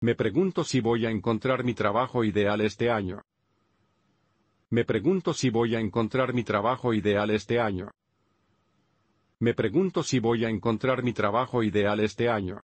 Me pregunto si voy a encontrar mi trabajo ideal este año. Me pregunto si voy a encontrar mi trabajo ideal este año. Me pregunto si voy a encontrar mi trabajo ideal este año.